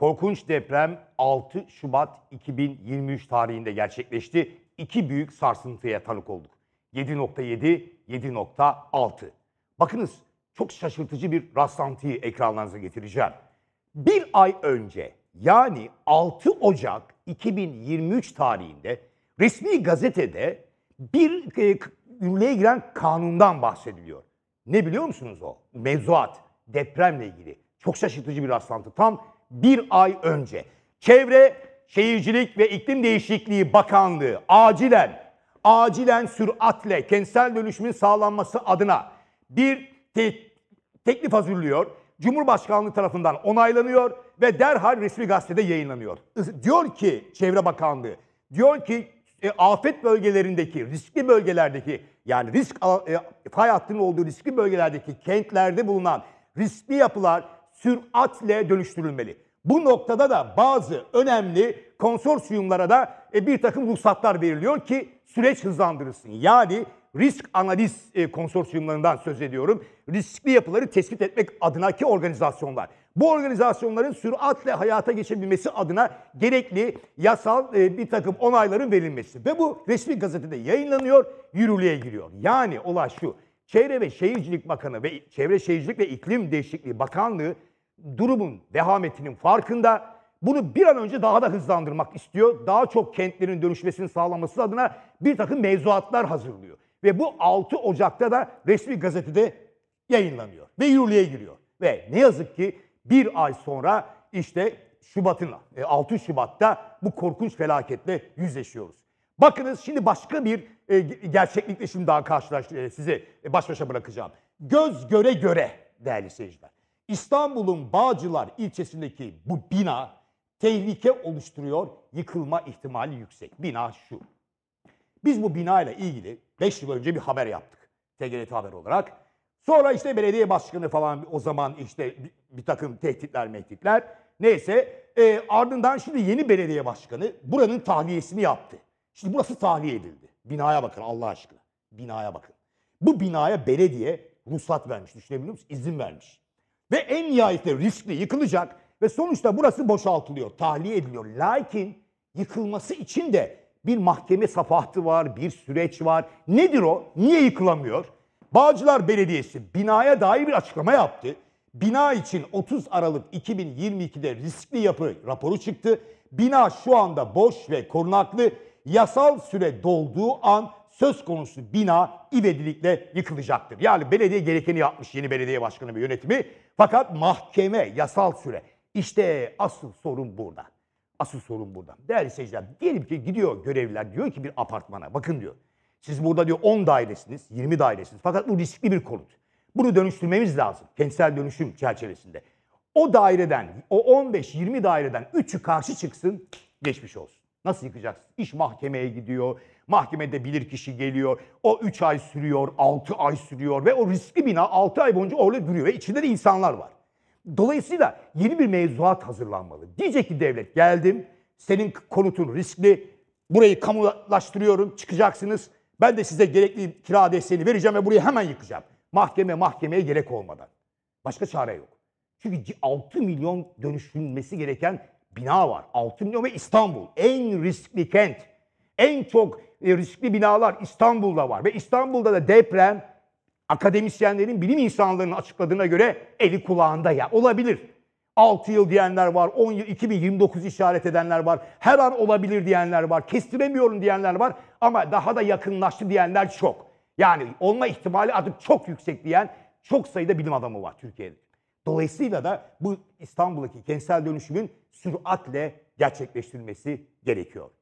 Korkunç deprem 6 Şubat 2023 tarihinde gerçekleşti. İki büyük sarsıntıya tanık olduk. 7.7, 7.6. Bakınız çok şaşırtıcı bir rastlantıyı ekranlarınıza getireceğim. Bir ay önce yani 6 Ocak 2023 tarihinde resmi gazetede bir e, yürürlüğe giren kanundan bahsediliyor. Ne biliyor musunuz o? Mevzuat depremle ilgili. Çok şaşırtıcı bir rastlantı. Tam bir ay önce Çevre Şehircilik ve İklim Değişikliği Bakanlığı acilen, acilen süratle kentsel dönüşümün sağlanması adına bir te- teklif hazırlıyor. Cumhurbaşkanlığı tarafından onaylanıyor ve derhal resmi gazetede yayınlanıyor. Diyor ki Çevre Bakanlığı, diyor ki e, afet bölgelerindeki, riskli bölgelerdeki yani risk e, fay hattının olduğu riskli bölgelerdeki kentlerde bulunan riskli yapılar süratle dönüştürülmeli. Bu noktada da bazı önemli konsorsiyumlara da e, bir takım ruhsatlar veriliyor ki süreç hızlandırılsın. Yani risk analiz e, konsorsiyumlarından söz ediyorum. Riskli yapıları tespit etmek adına ki organizasyonlar. Bu organizasyonların süratle hayata geçebilmesi adına gerekli yasal e, bir takım onayların verilmesi. Ve bu resmi gazetede yayınlanıyor, yürürlüğe giriyor. Yani olay şu, Çevre ve Şehircilik Bakanı ve Çevre Şehircilik ve İklim Değişikliği Bakanlığı durumun vehametinin farkında. Bunu bir an önce daha da hızlandırmak istiyor. Daha çok kentlerin dönüşmesini sağlaması adına bir takım mevzuatlar hazırlıyor. Ve bu 6 Ocak'ta da resmi gazetede yayınlanıyor ve yürürlüğe giriyor. Ve ne yazık ki bir ay sonra işte Şubat'ın 6 e, Şubat'ta bu korkunç felaketle yüzleşiyoruz. Bakınız şimdi başka bir e, gerçeklikle şimdi daha karşılaş e, size baş başa bırakacağım. Göz göre göre değerli seyirciler. İstanbul'un Bağcılar ilçesindeki bu bina tehlike oluşturuyor, yıkılma ihtimali yüksek. Bina şu. Biz bu bina ile ilgili 5 yıl önce bir haber yaptık. TGRT haber olarak. Sonra işte belediye başkanı falan o zaman işte bir takım tehditler mehditler. Neyse e, ardından şimdi yeni belediye başkanı buranın tahliyesini yaptı. Şimdi burası tahliye edildi. Binaya bakın Allah aşkına. Binaya bakın. Bu binaya belediye ruhsat vermiş. Düşünebiliyor musunuz? İzin vermiş. Ve en nihayetinde riskli yıkılacak ve sonuçta burası boşaltılıyor, tahliye ediliyor. Lakin yıkılması için de bir mahkeme safahatı var, bir süreç var. Nedir o? Niye yıkılamıyor? Bağcılar Belediyesi binaya dair bir açıklama yaptı. Bina için 30 Aralık 2022'de riskli yapı raporu çıktı. Bina şu anda boş ve korunaklı. Yasal süre dolduğu an söz konusu bina ivedilikle yıkılacaktır. Yani belediye gerekeni yapmış yeni belediye başkanı ve yönetimi. Fakat mahkeme, yasal süre. İşte asıl sorun burada. Asıl sorun burada. Değerli seyirciler, diyelim ki gidiyor görevliler diyor ki bir apartmana bakın diyor. Siz burada diyor 10 dairesiniz, 20 dairesiniz. Fakat bu riskli bir konut. Bunu dönüştürmemiz lazım. Kentsel dönüşüm çerçevesinde. O daireden, o 15-20 daireden 3'ü karşı çıksın, geçmiş olsun. Nasıl yıkacaksın? İş mahkemeye gidiyor, Mahkemede kişi geliyor. O 3 ay sürüyor, 6 ay sürüyor ve o riskli bina 6 ay boyunca orada duruyor ve içinde de insanlar var. Dolayısıyla yeni bir mevzuat hazırlanmalı. Diyecek ki devlet geldim, senin konutun riskli, burayı kamulaştırıyorum, çıkacaksınız. Ben de size gerekli kira desteğini vereceğim ve burayı hemen yıkacağım. Mahkeme mahkemeye gerek olmadan. Başka çare yok. Çünkü 6 milyon dönüşülmesi gereken bina var. 6 milyon ve İstanbul en riskli kent. En çok e, riskli binalar İstanbul'da var. Ve İstanbul'da da deprem akademisyenlerin, bilim insanlarının açıkladığına göre eli kulağında ya. Olabilir. 6 yıl diyenler var, 10 yıl, 2029 işaret edenler var, her an olabilir diyenler var, kestiremiyorum diyenler var ama daha da yakınlaştı diyenler çok. Yani olma ihtimali artık çok yüksek diyen çok sayıda bilim adamı var Türkiye'de. Dolayısıyla da bu İstanbul'daki kentsel dönüşümün süratle gerçekleştirilmesi gerekiyor.